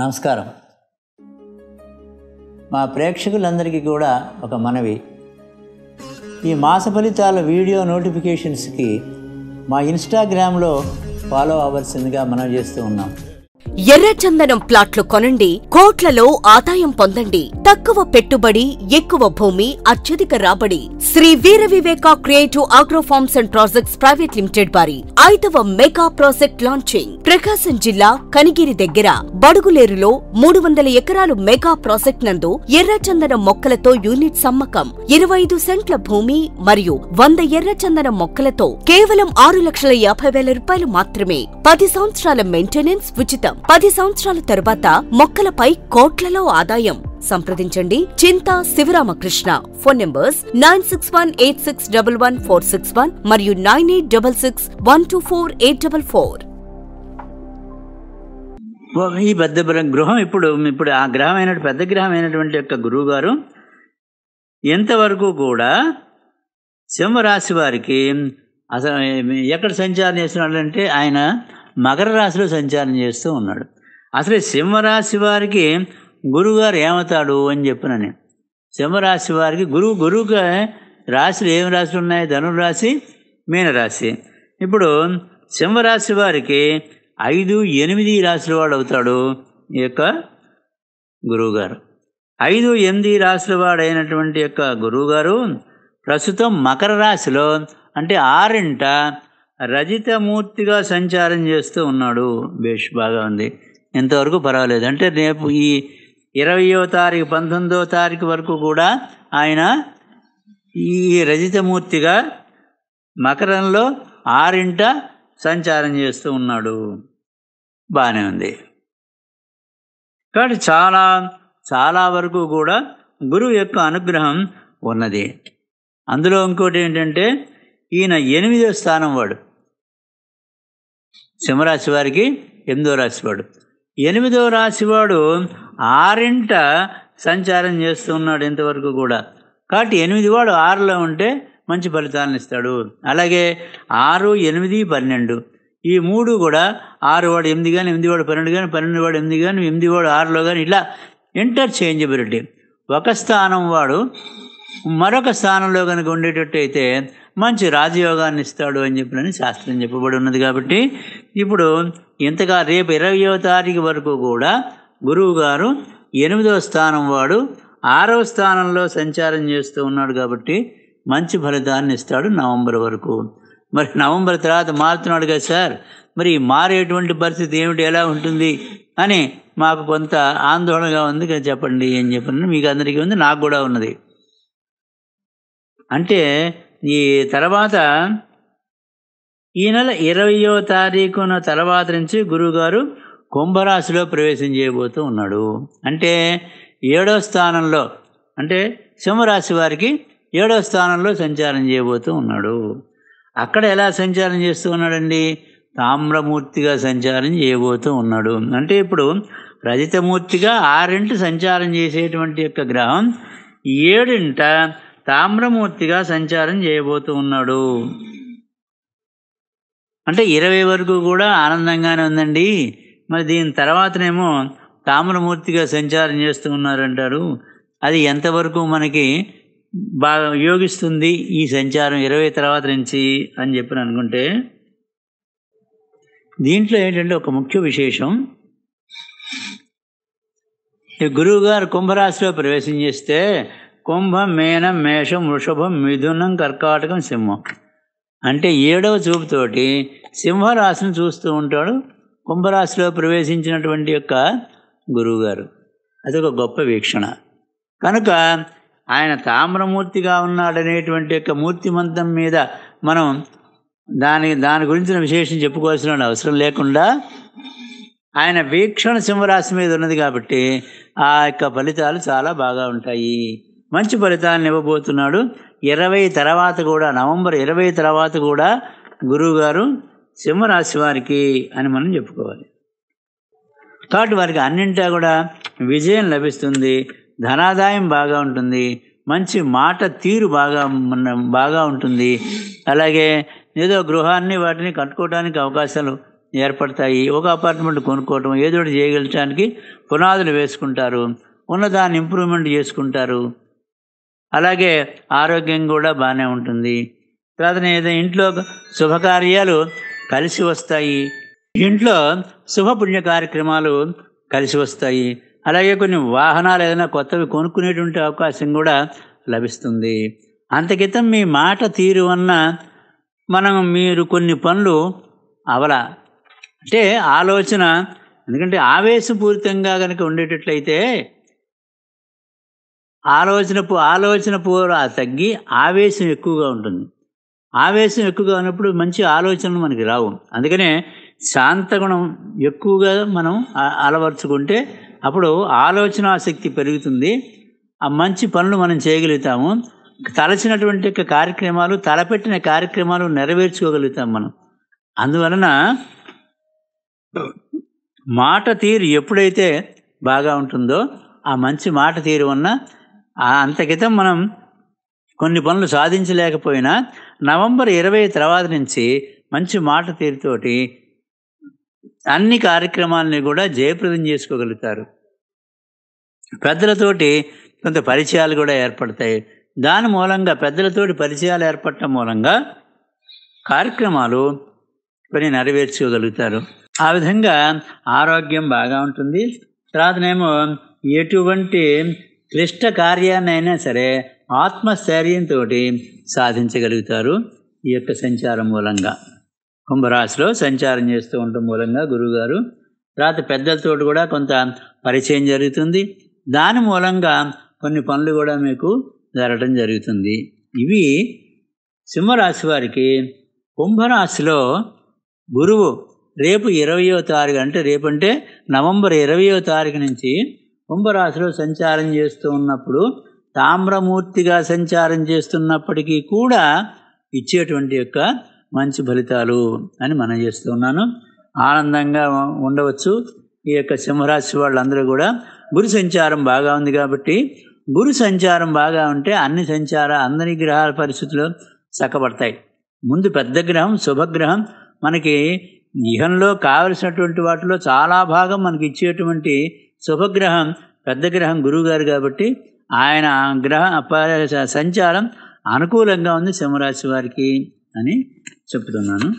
నమస్కారం మా ప్రేక్షకులందరికీ కూడా ఒక మనవి ఈ మాస ఫలితాల వీడియో నోటిఫికేషన్స్కి మా ఇన్స్టాగ్రామ్లో ఫాలో అవ్వాల్సిందిగా మనం చేస్తూ ఉన్నాం ఎర్రచందనం ప్లాట్లు కొనండి కోట్లలో ఆదాయం పొందండి తక్కువ పెట్టుబడి ఎక్కువ భూమి అత్యధిక రాబడి Shri Veera Viveka creative agro farms and projects private limited వారి ఐదవ మెగా ప్రాజెక్ట్ లాంచింగ్ ప్రకాశం జిల్లా కనిగిరి దగ్గర బడుగులేరులో మూడు వందల ఎకరాలు మెగా ప్రాజెక్ట్ నందు ఎర్రచందన మొక్కలతో యూనిట్ సమ్మకం ఇరవై ఐదు సెంట్ల భూమి మరియు వంద ఎర్రచందన మొక్కలతో కేవలం ఆరు లక్షల యాభై వేల రూపాయలు మాత్రమే పది సంవత్సరాల మెయింటెనెన్స్ ఉచితం పది సంవత్సరాల తరువాత మొక్కలపై కోట్లలో ఆదాయం సంప్రదించండి Chinta Sivaramakrishna phone numbers nine six one eight six double one four six one మరియు nine eight double six one two four eight double four ఈ పెద్ద గృహం ఇప్పుడు ఇప్పుడు ఆ గ్రహం అయిన పెద్ద గ్రహం అయినటువంటి యొక్క గురువుగారు ఎంతవరకు కూడా సింహరాశి వారికి అసలు ఎక్కడ సంచారం చేస్తున్నాడు అంటే ఆయన మకర రాశిలో సంచారం చేస్తూ ఉన్నాడు అసలు సింహరాశి వారికి గురువుగారు ఏమవుతాడు అని నేను సింహరాశి వారికి గురువు గురువుగా రాశులు ఏమి రాశులు ఉన్నాయి ధనురాశి మీనరాశి ఇప్పుడు సింహరాశి వారికి ఐదు ఎనిమిది రాసిన వాడు అవుతాడు ఈ యొక్క గురువుగారు ఐదు ఎనిమిది రాశుల వాడైనటువంటి యొక్క గురువుగారు ప్రస్తుతం మకర రాశిలో అంటే ఆరింట రజితమూర్తిగా సంచారం చేస్తూ ఉన్నాడు బేష్ బాగా ఉంది ఇంతవరకు పర్వాలేదు అంటే రేపు ఈ ఇరవయో తారీఖు పంతొమ్మిదో తారీఖు వరకు కూడా ఆయన ఈ రజితమూర్తిగా మకరంలో ఆరింట సంచారం చేస్తూ ఉన్నాడు బాగానే ఉంది కాబట్టి చాలా చాలా వరకు కూడా గురువు యొక్క అనుగ్రహం ఉన్నది అందులో ఇంకోటి ఏంటంటే ఈయన ఎనిమిదో స్థానం వాడు సింహరాశి వారికి ఎనిమిదో రాశివాడు ఎనిమిదో రాశివాడు ఆరింట సంచారం చేస్తున్నాడు ఇంతవరకు కూడా కాబట్టి ఎనిమిది వాడు ఆరులో ఉంటే మంచి ఫలితాలను ఇస్తాడు అలాగే ఆరు ఎనిమిది పన్నెండు ఈ మూడు కూడా ఆరు వాడు ఎనిమిది కానీ ఎనిమిది వాడు పన్నెండు కానీ పన్నెండు వాడు ఎనిమిది కానీ ఎనిమిది వాడు ఆరులో కానీ ఇలా ఇంటర్చేంజబిలిటీ ఒక స్థానం వాడు మరొక స్థానంలో కనుక ఉండేటట్టు అయితే మంచి రాజయోగాన్ని ఇస్తాడు అని చెప్పినని శాస్త్రం చెప్పబడి ఉన్నది కాబట్టి ఇప్పుడు ఇంతగా రేపు ఇరవయో తారీఖు వరకు కూడా గురువు గారు ఎనిమిదవ స్థానం వాడు ఆరవ స్థానంలో సంచారం చేస్తూ ఉన్నాడు కాబట్టి మంచి ఫలితాన్ని ఇస్తాడు నవంబర్ వరకు మరి నవంబర్ తర్వాత మారుతున్నాడు కదా సార్ మరి మారేటువంటి పరిస్థితి ఏమిటి ఎలా ఉంటుంది అని మాకు కొంత ఆందోళనగా ఉంది కదా చెప్పండి అని చెప్పిన మీకు అందరికీ ఉంది నాకు కూడా ఉన్నది అంటే ఈ తర్వాత ఈ నెల ఇరవయో తారీఖున తర్వాత నుంచి గురువుగారు కుంభరాశిలో ప్రవేశం చేయబోతూ ఉన్నాడు అంటే ఏడో స్థానంలో అంటే సింహరాశి వారికి ఏడో స్థానంలో సంచారం చేయబోతూ ఉన్నాడు అక్కడ ఎలా సంచారం చేస్తూ ఉన్నాడండి తామ్రమూర్తిగా సంచారం చేయబోతూ ఉన్నాడు అంటే ఇప్పుడు రజితమూర్తిగా ఆరింటి సంచారం చేసేటువంటి యొక్క గ్రహం ఏడింట తామ్రమూర్తిగా సంచారం చేయబోతూ ఉన్నాడు అంటే ఇరవై వరకు కూడా ఆనందంగానే ఉందండి మరి దీని తర్వాతనేమో తామ్రమూర్తిగా సంచారం చేస్తూ ఉన్నారంటారు అది ఎంతవరకు మనకి బాగా యోగిస్తుంది ఈ సంచారం ఇరవై తర్వాత నుంచి అని చెప్పి అనుకుంటే దీంట్లో ఏంటంటే ఒక ముఖ్య విశేషం గురువుగారు కుంభరాశిలో ప్రవేశం చేస్తే కుంభం మేనం మేషం వృషభం మిథునం కర్కాటకం సింహం అంటే ఏడవ చూపుతోటి సింహరాశిని చూస్తూ ఉంటాడు కుంభరాశిలో ప్రవేశించినటువంటి యొక్క గురువుగారు అదొక గొప్ప వీక్షణ కనుక ఆయన తామ్రమూర్తిగా ఉన్నాడనేటువంటి యొక్క మూర్తిమంతం మీద మనం దాని దాని గురించిన విశేషం చెప్పుకోవాల్సిన అవసరం లేకుండా ఆయన వీక్షణ సింహరాశి మీద ఉన్నది కాబట్టి ఆ యొక్క ఫలితాలు చాలా బాగా ఉంటాయి మంచి ఫలితాలను ఇవ్వబోతున్నాడు ఇరవై తర్వాత కూడా నవంబర్ ఇరవై తర్వాత కూడా గురువుగారు సింహరాశి వారికి అని మనం చెప్పుకోవాలి కాబట్టి వారికి అన్నింటా కూడా విజయం లభిస్తుంది ధనాదాయం బాగా ఉంటుంది మంచి మాట తీరు బాగా బాగా ఉంటుంది అలాగే ఏదో గృహాన్ని వాటిని కట్టుకోవడానికి అవకాశాలు ఏర్పడతాయి ఒక అపార్ట్మెంట్ కొనుక్కోవటం ఏదో ఒకటి చేయగలటానికి పునాదులు వేసుకుంటారు ఉన్నదాన్ని ఇంప్రూవ్మెంట్ చేసుకుంటారు అలాగే ఆరోగ్యం కూడా బాగానే ఉంటుంది తర్వాత ఏదో ఇంట్లో శుభకార్యాలు కలిసి వస్తాయి ఇంట్లో శుభపుణ్య కార్యక్రమాలు కలిసి వస్తాయి అలాగే కొన్ని వాహనాలు ఏదైనా కొత్తవి కొనుక్కునేటువంటి అవకాశం కూడా లభిస్తుంది అంతకితం మీ మాట తీరు వలన మనం మీరు కొన్ని పనులు అవల అంటే ఆలోచన ఎందుకంటే ఆవేశపూరితంగా కనుక ఉండేటట్లయితే ఆలోచన ఆలోచన పూర్వ తగ్గి ఆవేశం ఎక్కువగా ఉంటుంది ఆవేశం ఎక్కువగా ఉన్నప్పుడు మంచి ఆలోచనలు మనకి రావు అందుకనే శాంతగుణం ఎక్కువగా మనం అలవరుచుకుంటే అప్పుడు ఆలోచన ఆసక్తి పెరుగుతుంది ఆ మంచి పనులు మనం చేయగలుగుతాము తలచినటువంటి కార్యక్రమాలు తలపెట్టిన కార్యక్రమాలు నెరవేర్చుకోగలుగుతాం మనం అందువలన మాట తీరు ఎప్పుడైతే బాగా ఉంటుందో ఆ మంచి మాట తీరు ఉన్న అంతకితం మనం కొన్ని పనులు సాధించలేకపోయినా నవంబర్ ఇరవై తర్వాత నుంచి మంచి మాట తీరుతోటి అన్ని కార్యక్రమాలని కూడా జయప్రదం చేసుకోగలుగుతారు పెద్దలతోటి కొంత పరిచయాలు కూడా ఏర్పడతాయి దాని మూలంగా పెద్దలతోటి పరిచయాలు ఏర్పడటం మూలంగా కార్యక్రమాలు కొన్ని నెరవేర్చుకోగలుగుతారు ఆ విధంగా ఆరోగ్యం బాగా ఉంటుంది తర్వాతనేమో ఎటువంటి క్లిష్ట కార్యాన్నైనా సరే ఆత్మస్థైర్యంతో సాధించగలుగుతారు ఈ యొక్క సంచారం మూలంగా కుంభరాశిలో సంచారం చేస్తూ ఉండటం మూలంగా గురువుగారు తర్వాత పెద్దలతో కూడా కొంత పరిచయం జరుగుతుంది దాని మూలంగా కొన్ని పనులు కూడా మీకు జరగడం జరుగుతుంది ఇవి సింహరాశి వారికి కుంభరాశిలో గురువు రేపు ఇరవయో తారీఖు అంటే రేపంటే నవంబర్ ఇరవయో తారీఖు నుంచి కుంభరాశిలో సంచారం చేస్తూ ఉన్నప్పుడు తామ్రమూర్తిగా సంచారం చేస్తున్నప్పటికీ కూడా ఇచ్చేటువంటి యొక్క మంచి ఫలితాలు అని మనం చేస్తున్నాను ఆనందంగా ఉండవచ్చు ఈ యొక్క సింహరాశి వాళ్ళందరూ కూడా గురు సంచారం బాగా ఉంది కాబట్టి గురు సంచారం బాగా ఉంటే అన్ని సంచార అందరి గ్రహాల పరిస్థితులు చక్కబడతాయి ముందు పెద్ద గ్రహం శుభగ్రహం మనకి ఇహంలో కావలసినటువంటి వాటిలో చాలా భాగం మనకి ఇచ్చేటువంటి శుభగ్రహం పెద్ద గ్రహం గురువుగారు కాబట్టి ఆయన గ్రహ సంచారం అనుకూలంగా ఉంది సింహరాశి వారికి అని చెప్తున్నాను